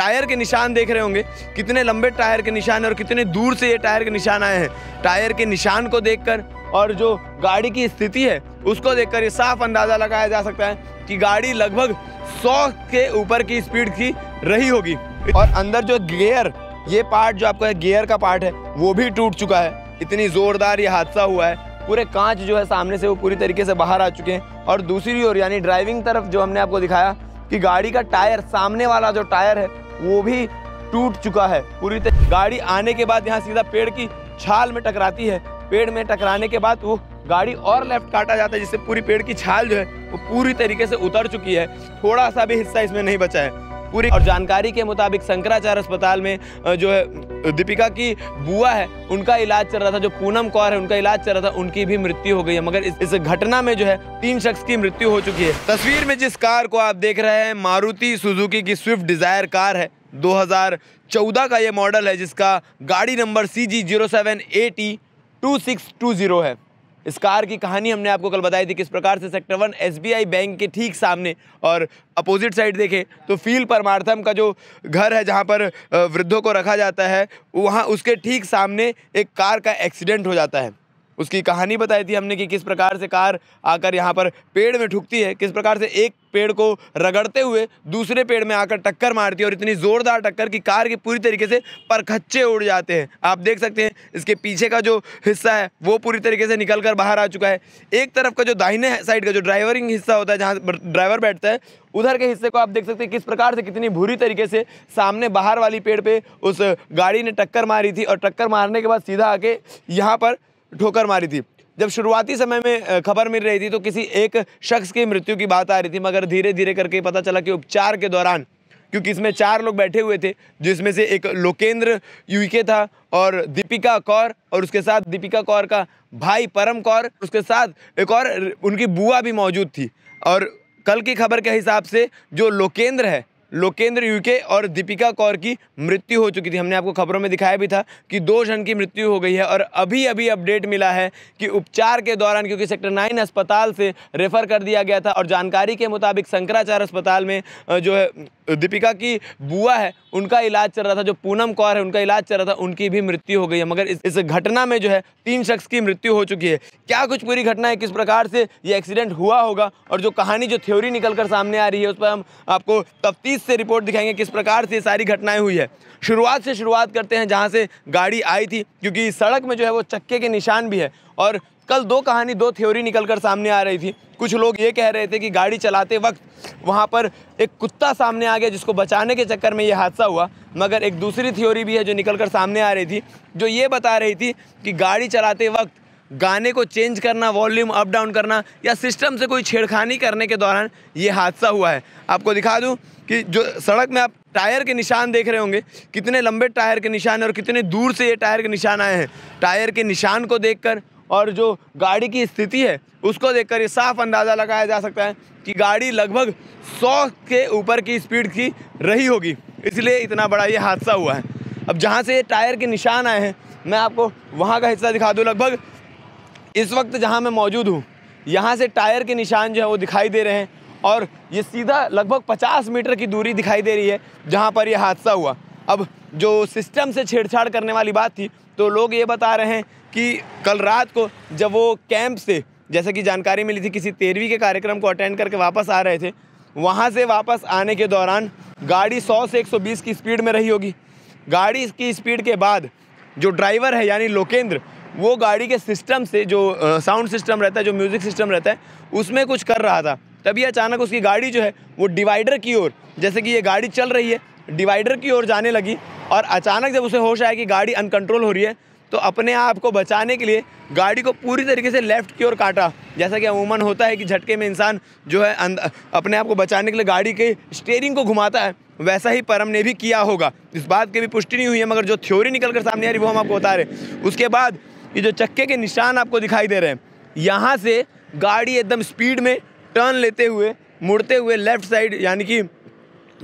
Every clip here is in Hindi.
टायर के निशान देख रहे होंगे कितने लंबे टायर के निशान हैं और कितने दूर से ये टायर के निशान आए हैं टायर के निशान को देखकर और जो गाड़ी की स्थिति है उसको देखकर ये साफ अंदाज़ा लगाया जा सकता है कि गाड़ी लगभग 100 के ऊपर की स्पीड की रही होगी और अंदर जो गियर ये पार्ट जो है गेयर का पार्ट है वो भी टूट चुका है इतनी ज़ोरदार ये हादसा हुआ है पूरे कांच जो है सामने से वो पूरी तरीके से बाहर आ चुके हैं और दूसरी ओर यानी ड्राइविंग तरफ जो हमने आपको दिखाया कि गाड़ी का टायर सामने वाला जो टायर है वो भी टूट चुका है पूरी तरह गाड़ी आने के बाद यहाँ सीधा पेड़ की छाल में टकराती है पेड़ में टकराने के बाद वो गाड़ी और लेफ्ट काटा जाता है जिससे पूरी पेड़ की छाल जो है वो पूरी तरीके से उतर चुकी है थोड़ा सा भी हिस्सा इसमें नहीं बचा है पूरी और जानकारी के मुताबिक शंकराचार्य अस्पताल में जो है दीपिका की बुआ है उनका इलाज चल रहा था जो पूनम कौर है उनका इलाज चल रहा था उनकी भी मृत्यु हो गई है मगर इस, घटना में जो है तीन शख्स की मृत्यु हो चुकी है तस्वीर में जिस कार को आप देख रहे हैं मारुति सुजुकी की स्विफ्ट डिजायर कार है 2014 का ये मॉडल है जिसका गाड़ी number C G zero seven A T two six two zero है इस कार की कहानी हमने आपको कल बताई थी किस प्रकार से सेक्टर वन एसबीआई बैंक के ठीक सामने और अपोजिट साइड देखें तो फील परमार्थम का जो घर है जहां पर वृद्धों को रखा जाता है वहां उसके ठीक सामने एक कार का एक्सीडेंट हो जाता है उसकी कहानी बताई थी हमने कि किस प्रकार से कार आकर यहाँ पर पेड़ में ठुकती है किस प्रकार से एक पेड़ को रगड़ते हुए दूसरे पेड़ में आकर टक्कर मारती है और इतनी ज़ोरदार टक्कर कि कार के पूरी तरीके से परखच्चे उड़ जाते हैं आप देख सकते हैं इसके पीछे का जो हिस्सा है वो पूरी तरीके से निकल कर बाहर आ चुका है एक तरफ का जो दाहिने साइड का जो ड्राइवरिंग हिस्सा होता है जहाँ ड्राइवर बैठता है उधर के हिस्से को आप देख सकते हैं किस प्रकार से कितनी बुरी तरीके से सामने बाहर वाली पेड़ पे उस गाड़ी ने टक्कर मारी थी और टक्कर मारने के बाद सीधा आके यहाँ पर ठोकर मारी थी जब शुरुआती समय में खबर मिल रही थी तो किसी एक शख्स की मृत्यु की बात आ रही थी मगर धीरे धीरे करके पता चला कि उपचार के दौरान क्योंकि इसमें चार लोग बैठे हुए थे जिसमें से एक लोकेंद्र यूके था और दीपिका कौर और उसके साथ दीपिका कौर का भाई परम कौर उसके साथ एक और उनकी बुआ भी मौजूद थी और कल की खबर के हिसाब से जो लोकेंद्र है लोकेंद्र यूके और दीपिका कौर की मृत्यु हो चुकी थी हमने आपको खबरों में दिखाया भी था कि दो जन की मृत्यु हो गई है और अभी अभी अपडेट मिला है कि उपचार के दौरान क्योंकि सेक्टर नाइन अस्पताल से रेफर कर दिया गया था और जानकारी के मुताबिक शंकराचार्य अस्पताल में जो है दीपिका की बुआ है उनका इलाज चल रहा था जो पूनम कौर है उनका इलाज चल रहा था उनकी भी मृत्यु हो गई है मगर इस, घटना में जो है तीन शख्स की मृत्यु हो चुकी है क्या कुछ पूरी घटना है किस प्रकार से ये एक्सीडेंट हुआ होगा और जो कहानी जो थ्योरी निकल कर सामने आ रही है उस पर हम आपको तफ्तीश पुलिस से रिपोर्ट दिखाएंगे किस प्रकार से सारी घटनाएं हुई है शुरुआत से शुरुआत करते हैं जहां से गाड़ी आई थी क्योंकि सड़क में जो है वो चक्के के निशान भी है और कल दो कहानी दो थ्योरी निकल कर सामने आ रही थी कुछ लोग ये कह रहे थे कि गाड़ी चलाते वक्त वहाँ पर एक कुत्ता सामने आ गया जिसको बचाने के चक्कर में ये हादसा हुआ मगर एक दूसरी थ्योरी भी है जो निकल कर सामने आ रही थी जो ये बता रही थी कि गाड़ी चलाते वक्त गाने को चेंज करना वॉल्यूम अप डाउन करना या सिस्टम से कोई छेड़खानी करने के दौरान ये हादसा हुआ है आपको दिखा दूँ कि जो सड़क में आप टायर के निशान देख रहे होंगे कितने लंबे टायर के निशान हैं और कितने दूर से ये टायर के निशान आए हैं टायर के निशान को कर और जो गाड़ी की स्थिति है उसको देख ये साफ अंदाज़ा लगाया जा सकता है कि गाड़ी लगभग सौ के ऊपर की स्पीड की रही होगी इसलिए इतना बड़ा ये हादसा हुआ है अब जहाँ से ये टायर के निशान आए हैं मैं आपको वहाँ का हिस्सा दिखा दूँ लगभग इस वक्त जहाँ मैं मौजूद हूँ यहाँ से टायर के निशान जो है वो दिखाई दे रहे हैं और ये सीधा लगभग 50 मीटर की दूरी दिखाई दे रही है जहाँ पर यह हादसा हुआ अब जो सिस्टम से छेड़छाड़ करने वाली बात थी तो लोग ये बता रहे हैं कि कल रात को जब वो कैंप से जैसे कि जानकारी मिली थी किसी तेरहवीं के कार्यक्रम को अटेंड करके वापस आ रहे थे वहाँ से वापस आने के दौरान गाड़ी 100 से 120 की स्पीड में रही होगी गाड़ी की स्पीड के बाद जो ड्राइवर है यानी लोकेंद्र वो गाड़ी के सिस्टम से जो साउंड सिस्टम रहता है जो म्यूज़िक सिस्टम रहता है उसमें कुछ कर रहा था तभी अचानक उसकी गाड़ी जो है वो डिवाइडर की ओर जैसे कि ये गाड़ी चल रही है डिवाइडर की ओर जाने लगी और अचानक जब उसे होश आया कि गाड़ी अनकंट्रोल हो रही है तो अपने आप को बचाने के लिए गाड़ी को पूरी तरीके से लेफ़्ट की ओर काटा जैसा कि अमूमन होता है कि झटके में इंसान जो है अपने आप को बचाने के लिए गाड़ी के स्टेयरिंग को घुमाता है वैसा ही परम ने भी किया होगा इस बात की भी पुष्टि नहीं हुई है मगर जो थ्योरी निकल कर सामने आ रही वो हम आपको बता रहे उसके बाद ये जो चक्के के निशान आपको दिखाई दे रहे हैं यहाँ से गाड़ी एकदम स्पीड में टर्न लेते हुए मुड़ते हुए लेफ़्ट साइड यानी कि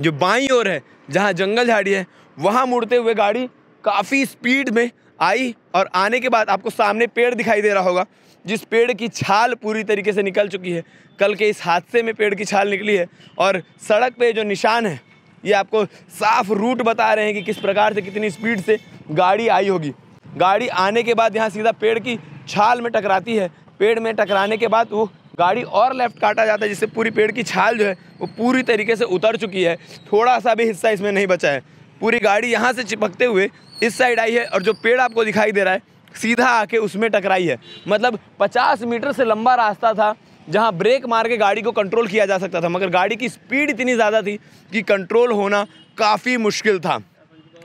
जो बाई ओर है जहाँ जंगल झाड़ी है वहाँ मुड़ते हुए गाड़ी काफ़ी स्पीड में आई और आने के बाद आपको सामने पेड़ दिखाई दे रहा होगा जिस पेड़ की छाल पूरी तरीके से निकल चुकी है कल के इस हादसे में पेड़ की छाल निकली है और सड़क पे जो निशान है ये आपको साफ रूट बता रहे हैं कि किस प्रकार से कितनी स्पीड से गाड़ी आई होगी गाड़ी आने के बाद यहाँ सीधा पेड़ की छाल में टकराती है पेड़ में टकराने के बाद वो गाड़ी और लेफ्ट काटा जाता है जिससे पूरी पेड़ की छाल जो है वो पूरी तरीके से उतर चुकी है थोड़ा सा भी हिस्सा इसमें नहीं बचा है पूरी गाड़ी यहाँ से चिपकते हुए इस साइड आई है और जो पेड़ आपको दिखाई दे रहा है सीधा आके उसमें टकराई है मतलब 50 मीटर से लंबा रास्ता था जहाँ ब्रेक मार के गाड़ी को कंट्रोल किया जा सकता था मगर गाड़ी की स्पीड इतनी ज़्यादा थी कि कंट्रोल होना काफ़ी मुश्किल था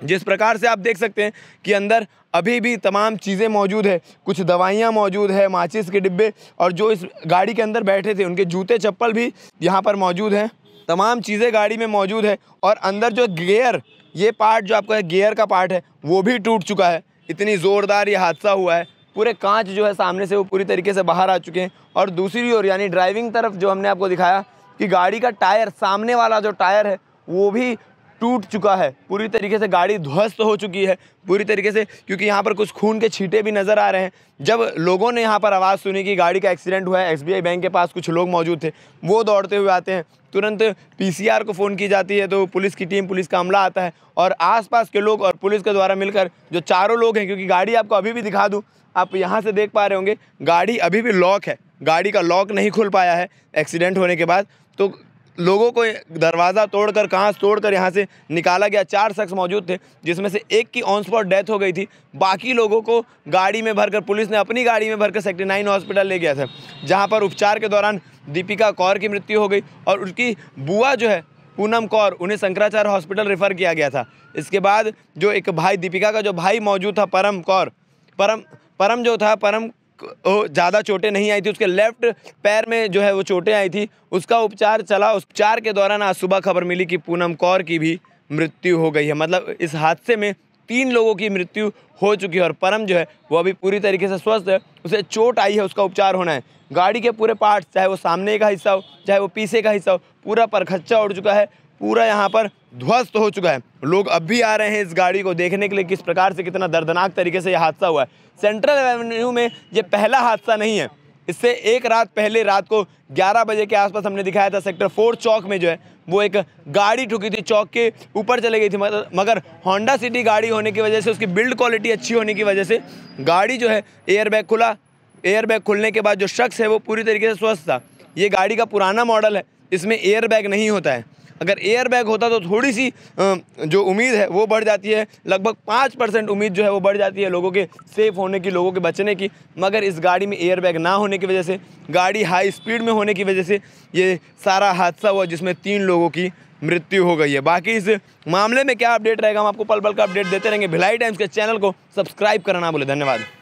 जिस प्रकार से आप देख सकते हैं कि अंदर अभी भी तमाम चीज़ें मौजूद है कुछ दवाइयाँ मौजूद है माचिस के डिब्बे और जो इस गाड़ी के अंदर बैठे थे उनके जूते चप्पल भी यहाँ पर मौजूद हैं तमाम चीज़ें गाड़ी में मौजूद है और अंदर जो गेयर ये पार्ट जो आपका गेयर का पार्ट है वो भी टूट चुका है इतनी ज़ोरदार ये हादसा हुआ है पूरे कांच जो है सामने से वो पूरी तरीके से बाहर आ चुके हैं और दूसरी ओर यानी ड्राइविंग तरफ जो हमने आपको दिखाया कि गाड़ी का टायर सामने वाला जो टायर है वो भी टूट चुका है पूरी तरीके से गाड़ी ध्वस्त हो चुकी है पूरी तरीके से क्योंकि यहाँ पर कुछ खून के छींटे भी नज़र आ रहे हैं जब लोगों ने यहाँ पर आवाज़ सुनी कि गाड़ी का एक्सीडेंट हुआ है एसबीआई बैंक के पास कुछ लोग मौजूद थे वो दौड़ते हुए आते हैं तुरंत पीसीआर को फ़ोन की जाती है तो पुलिस की टीम पुलिस का हमला आता है और आस के लोग और पुलिस के द्वारा मिलकर जो चारों लोग हैं क्योंकि गाड़ी आपको अभी भी दिखा दूँ आप यहाँ से देख पा रहे होंगे गाड़ी अभी भी लॉक है गाड़ी का लॉक नहीं खुल पाया है एक्सीडेंट होने के बाद तो लोगों को दरवाज़ा तोड़कर कांच तोड़कर यहाँ से निकाला गया चार शख्स मौजूद थे जिसमें से एक की ऑन स्पॉट डेथ हो गई थी बाकी लोगों को गाड़ी में भरकर पुलिस ने अपनी गाड़ी में भरकर सेक्टर नाइन हॉस्पिटल ले गया था जहाँ पर उपचार के दौरान दीपिका कौर की मृत्यु हो गई और उनकी बुआ जो है पूनम कौर उन्हें शंकराचार्य हॉस्पिटल रेफ़र किया गया था इसके बाद जो एक भाई दीपिका का जो भाई मौजूद था परम कौर परम परम जो था परम ज़्यादा चोटें नहीं आई थी उसके लेफ्ट पैर में जो है वो चोटें आई थी उसका उपचार चला उपचार के दौरान आज सुबह खबर मिली कि पूनम कौर की भी मृत्यु हो गई है मतलब इस हादसे में तीन लोगों की मृत्यु हो चुकी है और परम जो है वो अभी पूरी तरीके से स्वस्थ है उसे चोट आई है उसका उपचार होना है गाड़ी के पूरे पार्ट्स चाहे वो सामने का हिस्सा हो चाहे वो पीछे का हिस्सा हो पूरा परखच्चा उड़ चुका है पूरा यहाँ पर ध्वस्त हो चुका है लोग अब भी आ रहे हैं इस गाड़ी को देखने के लिए किस प्रकार से कितना दर्दनाक तरीके से यह हादसा हुआ है सेंट्रल एवेन्यू में ये पहला हादसा नहीं है इससे एक रात पहले रात को 11 बजे के आसपास हमने दिखाया था सेक्टर फोर चौक में जो है वो एक गाड़ी ठुकी थी चौक के ऊपर चले गई थी मगर होंडा सिटी गाड़ी होने की वजह से उसकी बिल्ड क्वालिटी अच्छी होने की वजह से गाड़ी जो है एयरबैग खुला एयरबैग खुलने के बाद जो शख्स है वो पूरी तरीके से स्वस्थ था ये गाड़ी का पुराना मॉडल है इसमें एयरबैग नहीं होता है अगर एयर बैग होता तो थोड़ी सी जो उम्मीद है वो बढ़ जाती है लगभग पाँच परसेंट उम्मीद जो है वो बढ़ जाती है लोगों के सेफ़ होने की लोगों के बचने की मगर इस गाड़ी में एयर बैग ना होने की वजह से गाड़ी हाई स्पीड में होने की वजह से ये सारा हादसा हुआ जिसमें तीन लोगों की मृत्यु हो गई है बाकी इस मामले में क्या अपडेट रहेगा हम आपको पल पल का अपडेट देते रहेंगे भिलाई टाइम्स के चैनल को सब्सक्राइब करना बोले धन्यवाद